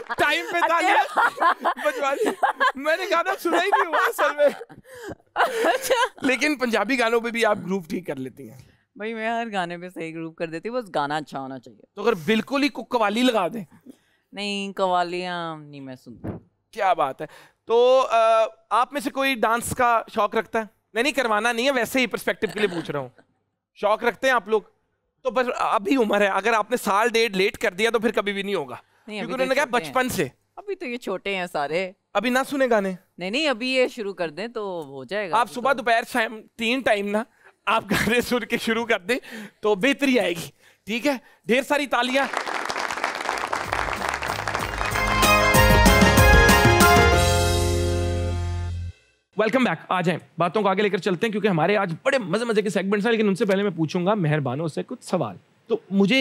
Time पे तालियां मैंने गाना सुना ही नहीं असल में अच्छा लेकिन पंजाबी गानों पे भी आप ग्रूव ठीक कर लेती हैं भाई मैं हर गाने पे सही ग्रुप कर देती हूँ बस गाना अच्छा होना चाहिए तो अगर बिल्कुल ही कवाली लगा दें नहीं कवालियाँ नहीं मैं सुनती क्या बात है तो आप में से कोई डांस का शौक रखता है नहीं नहीं करवाना नहीं है वैसे ही परस्पेक्टिव के लिए पूछ रहा हूँ शौक रखते हैं आप लोग तो बस अभी उम्र है अगर आपने साल डेढ़ लेट कर दिया तो फिर कभी भी नहीं होगा क्योंकि तो उन्होंने कहा बचपन से अभी तो ये छोटे हैं सारे अभी ना सुने गाने नहीं नहीं अभी ये शुरू कर दें तो हो जाएगा आप सुबह दोपहर शाम तीन टाइम ना आप गाने सुन के शुरू कर दें तो बेहतरी आएगी ठीक है ढेर सारी तालियां वेलकम बैक आ जाए बातों को आगे लेकर चलते हैं क्योंकि हमारे आज बड़े मजे मजे के सेगमेंट्स हैं लेकिन उनसे पहले मैं पूछूंगा मेहरबानों से कुछ सवाल तो मुझे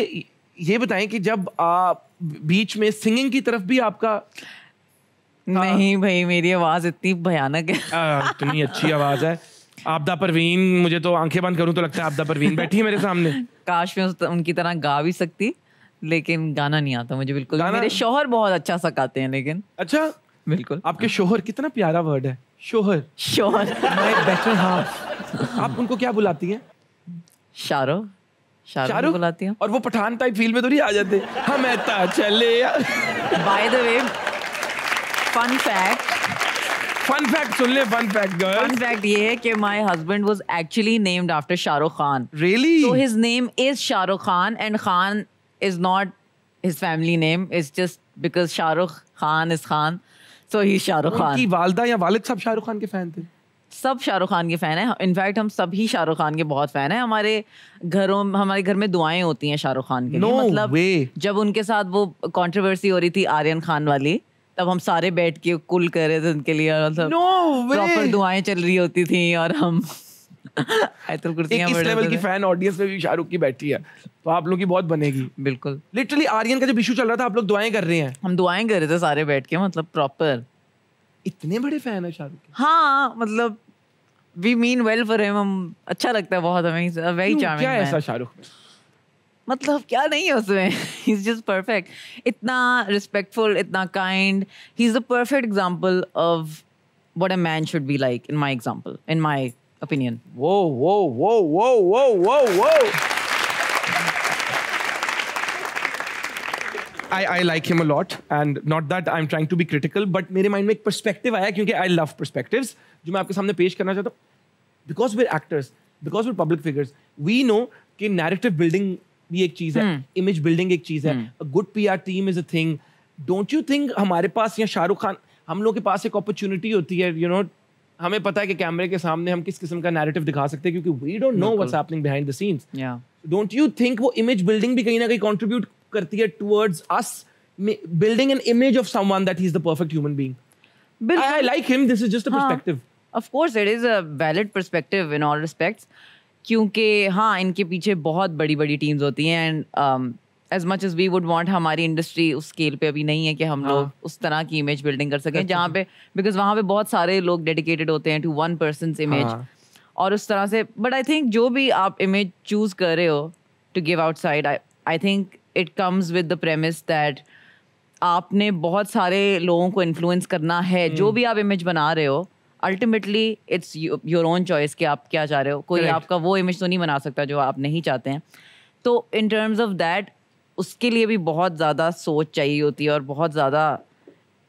ये बताएं कि जब आप बीच में सिंगिंग की तरफ भी आपका हाँ। नहीं भाई मेरी आवाज इतनी भयानक है हाँ, इतनी अच्छी आवाज है आपदा परवीन मुझे तो आंखें बंद करूं तो लगता है आपदा परवीन बैठी है मेरे सामने काश मैं उनकी तरह गा भी सकती लेकिन गाना नहीं आता मुझे बिल्कुल मेरे शोहर बहुत अच्छा सा गाते हैं लेकिन अच्छा बिल्कुल आपके शोहर कितना प्यारा वर्ड है शोहर शोहर हाँ। आप उनको क्या बुलाती हैं शारो शाहरुख बुलाती हूँ और वो पठान टाइप फील में तो नहीं आ जाते हम ऐसा चले by the way fun fact fun fact सुन ले fun fact girl fun fact ये है कि my husband was actually named after Shahrukh Khan really so his name is Shahrukh Khan and Khan is not his family name is just because Shahrukh Khan is Khan so he Shahrukh Khan की वालदा या वालिद साहब शाहरुख खान के फैन थे सब शाहरुख खान के फ़ैन हैं इनफैक्ट हम सभी शाहरुख खान के बहुत फ़ैन हैं हमारे घरों हमारे घर में दुआएं होती हैं शाहरुख खान के no मतलब way. जब उनके साथ वो कंट्रोवर्सी हो रही थी आर्यन खान वाली तब हम सारे बैठ के कुल कर रहे थे उनके लिए मतलब no प्रॉपर दुआएं चल रही होती थी और हम आयतुल इस लेवल की फैन ऑडियंस में भी शाहरुख की बैठी है तो आप लोग की बहुत बनेगी बिल्कुल लिटरली आर्यन का जब इशू चल रहा था आप लोग दुआएं कर रहे हैं हम दुआएं कर रहे थे सारे बैठ के मतलब प्रॉपर इतने बड़े फैन है शाहरुख के हाँ मतलब we mean well for him हम अच्छा लगता है बहुत हमें वेरी चार्मिंग क्या ऐसा शाहरुख मतलब क्या नहीं है उसमें ही इज जस्ट परफेक्ट इतना रिस्पेक्टफुल इतना kind he is the perfect example of what a man should be like in my example in my opinion whoa whoa whoa whoa whoa whoa whoa. I I like him a lot and not that I am trying to be critical but मेरे mind में एक perspective आया क्योंकि I love perspective जो मैं आपके सामने पेश करना चाहता हूँ because we're actors because we're public figures we know कि नैरेटिव बिल्डिंग भी एक चीज़ है इमेज hmm. बिल्डिंग एक चीज़ है good P R team is a thing don't you think हमारे पास या शाहरुख खान हम लोग के पास एक अपॉर्चुनिटी होती है यू you नो know, हमें पता है कि कैमरे के सामने हम किस किस्म का नैरेटिव दिखा सकते हैं क्योंकि we don't know what's happening behind the scenes don't you think वो इमेज बिल्डिंग भी कहीं ना कहीं कंट्रीब्यूट करती है towards us building an image of someone that he is the perfect human being I like him this is just a perspective of course it is a valid perspective in all respects क्योंकि हाँ इनके पीछे बहुत बड़ी बड़ी teams होती हैं and as much as we would want हमारी इंडस्ट्री उस स्केल पे अभी नहीं है कि हम हाँ। लोग उस तरह की इमेज बिल्डिंग कर सकें जहाँ पे बिकॉज वहाँ पे बहुत सारे लोग डेडिकेटेड होते हैं टू वन पर्सन इमेज और उस तरह से बट आई थिंक जो भी आप इमेज चूज कर रहे हो to give out side I think it comes with the premise that आपने बहुत सारे लोगों को इन्फ्लुएंस करना है hmm. जो भी आप इमेज बना रहे हो ultimately it's your own choice कि आप क्या चाह रहे हो कोई Correct. आपका वो इमेज तो नहीं बना सकता जो आप नहीं चाहते हैं तो इन टर्म्स ऑफ दैट उसके लिए भी बहुत ज़्यादा सोच चाहिए होती है और बहुत ज़्यादा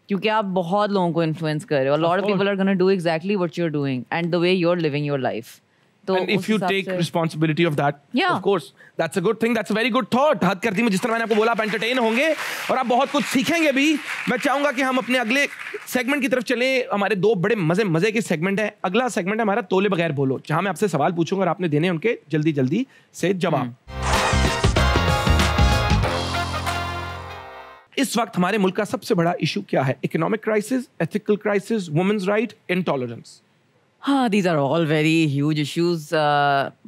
क्योंकि आप बहुत लोगों को इन्फ्लुएंस कर रहे हो lot of people are gonna do exactly what you are doing and the way you are living your life तो And if you take responsibility of that, yeah. of course, that's a good thing. That's a very good thought. हद करती में जिस तरह मैंने आपको बोला आप एंटरटेन होंगे और आप बहुत कुछ सीखेंगे भी मैं चाहूंगा कि हम अपने अगले सेगमेंट की तरफ चले हमारे दो बड़े मजे मजे के सेगमेंट हैं अगला सेगमेंट है हमारा तोले बगैर बोलो जहां मैं आपसे सवाल पूछूंगा और आपने देने उनके जल्दी जल्दी से जवाब हम्म। इस वक्त हमारे मुल्क का सबसे बड़ा इशू क्या है economic crisis ethical crisis women's right intolerance हाँ these are all very huge issues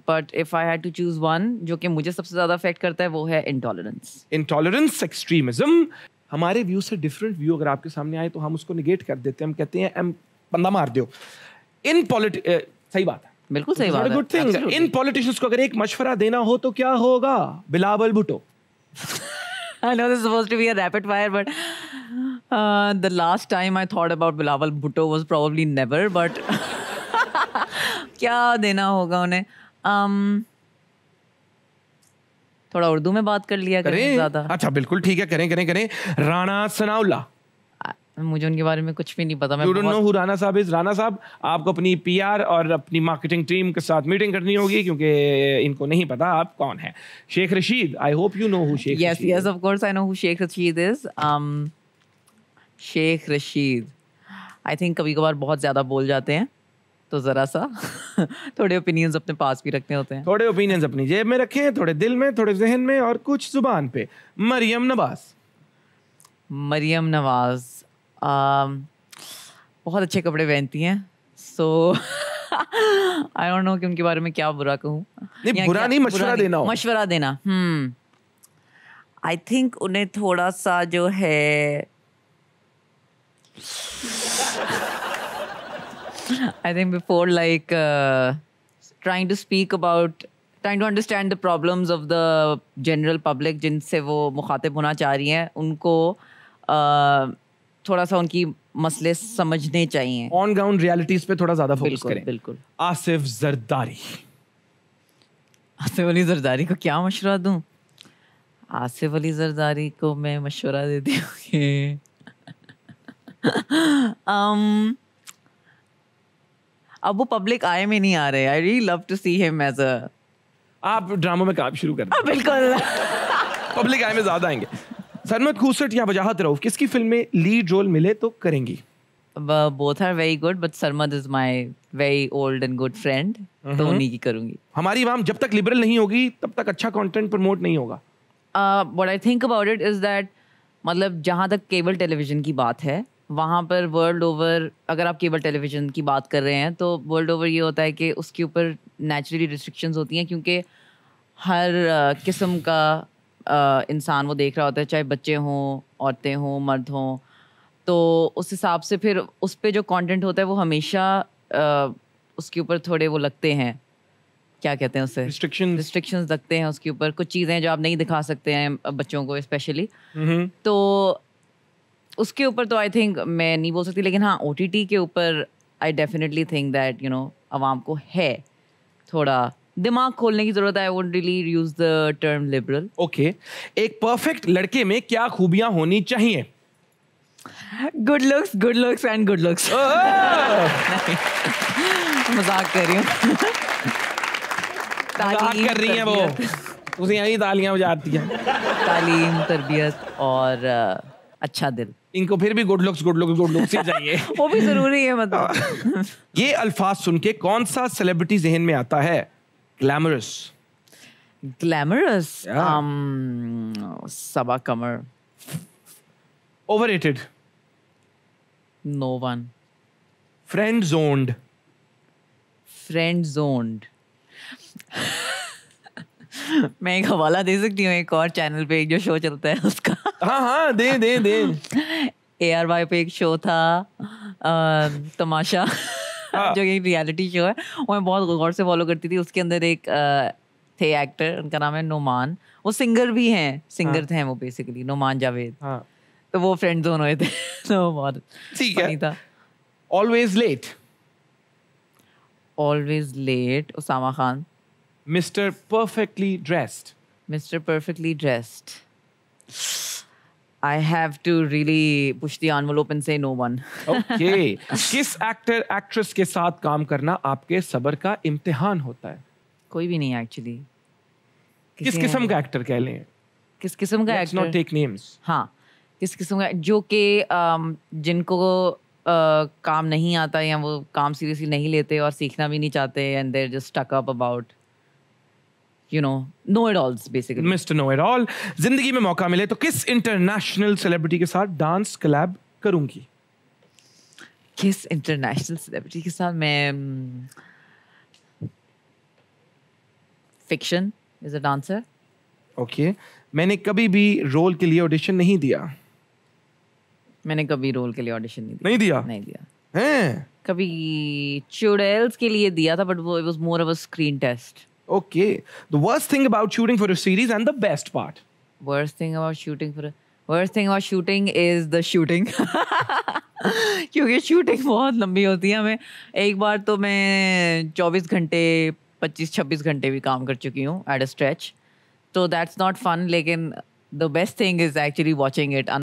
but if I had to choose one जो कि मुझे सबसे ज्यादा अफेक्ट करता है वो है इंटॉलरेंस इंटॉलरेंस एक्सट्रीमिज्म हमारे व्यू से डिफरेंट व्यू अगर आपके सामने आए तो हम उसको निगेट कर देते हैं हम कहते हैं एम बंदा मार दो इन पॉलिट सही बात है बिल्कुल सही बात गुड थिंग इन पॉलिटिशियंस को अगर एक मशवरा देना हो तो क्या होगा Bilawal Bhutto I know this is supposed to be a rapid fire, but uh, the last time I thought about Bilawal Bhutto was probably never. क्या देना होगा उन्हें um, थोड़ा उर्दू में बात कर लिया करें ज्यादा अच्छा बिल्कुल ठीक है करें करें करें राणा सनाउला मुझे उनके बारे में कुछ भी नहीं पता मैं नो हु राणा साहब इज राणा साहब आपको अपनी पीआर और अपनी मार्केटिंग टीम के साथ मीटिंग करनी होगी क्योंकि इनको नहीं पता आप कौन है Sheikh Rashid I hope you know who Sheikh yes yes of course I know who Sheikh Rashid is um Sheikh Rashid I think कभी कभार बहुत ज़्यादा बोल जाते हैं तो ज़रा सा थोड़े ओपिनियंस अपने पास भी रखने होते हैं थोड़े ओपिनियंस अपनी जेब में रखें थोड़े दिल में थोड़े जहन में और कुछ जुबान पे मरियम नवाज मरियम नवाज um, बहुत अच्छे कपड़े पहनती हैं सो आई डोंट नो कि उनके बारे में क्या बुरा कहूँ नहीं बुरा नहीं मशवरा देना मशवरा देना हम्म आई थिंक उन्हें थोड़ा सा जो है I think before like uh, trying to speak about trying to understand the problems of the general public जिनसे वो मुखातिब होना चाह रही हैं उनको थोड़ा सा उनकी मसले समझने चाहिए ऑन ग्राउंड रियलिटीज पे थोड़ा ज्यादा फोकस करें बिल्कुल आसिफ जरदारी आसिफ अली जरदारी को क्या मशवरा दूं आसिफ अली जरदारी को मैं मशवरा देती हूँ um, अब वो पब्लिक आए में नहीं आ रहे I really love to see him as a आप ड्रामा में काम शुरू कर हाँ, बिल्कुल पब्लिक आए में ज्यादा आएंगे सरमत खूसट या वजाहत रऊफ किसकी फिल्म में लीड रोल मिले तो करेंगी both are very good but Sarmad is my very old and good friend तो हम्म। उन्हीं की करूंगी हमारी वाम जब तक लिबरल नहीं होगी तब तक अच्छा कंटेंट प्रमोट नहीं होगा what I think about it is that मतलब जहाँ तक केबल टेलीविजन की बात है वहाँ पर वर्ल्ड ओवर अगर आप केबल टेलीविज़न की बात कर रहे हैं तो वर्ल्ड ओवर ये होता है कि उसके ऊपर नेचुरली रिस्ट्रिक्शंस होती हैं क्योंकि हर किस्म का इंसान वो देख रहा होता है चाहे बच्चे हों औरतें हों मर्द हों तो उस हिसाब से फिर उस पर जो कॉन्टेंट होता है वो हमेशा उसके ऊपर थोड़े वो लगते हैं क्या कहते हैं उसे रिस्ट्रिक्शन रिस्ट्रिक्शन लगते हैं उसके ऊपर कुछ चीज़ें जो आप नहीं दिखा सकते हैं बच्चों को स्पेशली हम्म। तो उसके ऊपर तो आई थिंक मैं नहीं बोल सकती लेकिन हाँ ओ के ऊपर I definitely think that you know आवाम को है थोड़ा दिमाग खोलने की जरूरत है would really use the term liberal okay एक परफेक्ट लड़के में क्या खूबियां होनी चाहिए good looks good looks and good looks मजाक कर रही हूँ मजाक कर रही है वो उसे यही तालियां बजाती हैं तालीम तरबियत और अच्छा दिल इनको फिर भी good looks good looks good looks ही चाहिए वो भी जरूरी है मतलब ये अल्फाज सुन के कौन सा सेलिब्रिटी जहन में आता है glamorous glamorous um, Saba Qamar overrated no one friend zoned friend zoned मैं एक हवाला दे सकती हूँ एक और चैनल पे एक जो शो चलता है उसका हाँ हाँ दे दे दे ए आर वाई पे एक शो था तमाशा हाँ। जो एक रियलिटी शो है वो मैं बहुत गौर से फॉलो करती थी उसके अंदर एक थे एक्टर उनका नाम है नोमान वो सिंगर भी हैं सिंगर हाँ. थे वो बेसिकली नोमान जावेद तो वो फ्रेंड जोन हुए थे तो बहुत ठीक है था always late always late Usama Khan mister perfectly dressed mister perfectly dressed I have to really push the envelope and say no one. okay. किस एक्टर एक्ट्रेस के साथ काम करना आपके सबर का इम्तिहान होता है कोई भी नहीं एक्चुअली किस किस्म का एक्टर कह लें किस किस्म का एक्टर नॉट टेक नेम्स हाँ किस किस्म का जो कि um, जिनको Uh, काम नहीं आता या वो काम सीरियसली नहीं लेते और सीखना भी नहीं चाहते and there just stuck up about you know know it all basically mister know it all जिंदगी में मौका मिले तो किस इंटरनेशनल सेलिब्रिटी के साथ डांस कलैब करूंगी किस इंटरनेशनल सेलिब्रिटी के साथ मैं fiction is a dancer okay मैंने कभी भी रोल के लिए ऑडिशन नहीं दिया मैंने कभी रोल के लिए ऑडिशन नहीं दिया नहीं दिया नहीं दिया हैं कभी चुड़ैल्स के लिए दिया था बट वो it was more of a screen test Okay. The worst thing about shooting for a series and the best part. Worst thing about shooting for a worst thing about shooting is the shooting. क्योंकि shooting बहुत लंबी होती है हमें एक बार तो मैं 24 घंटे 25-26 घंटे भी काम कर चुकी हूँ एट अ स्ट्रेच तो दैट्स नॉट फन लेकिन the best thing is actually watching it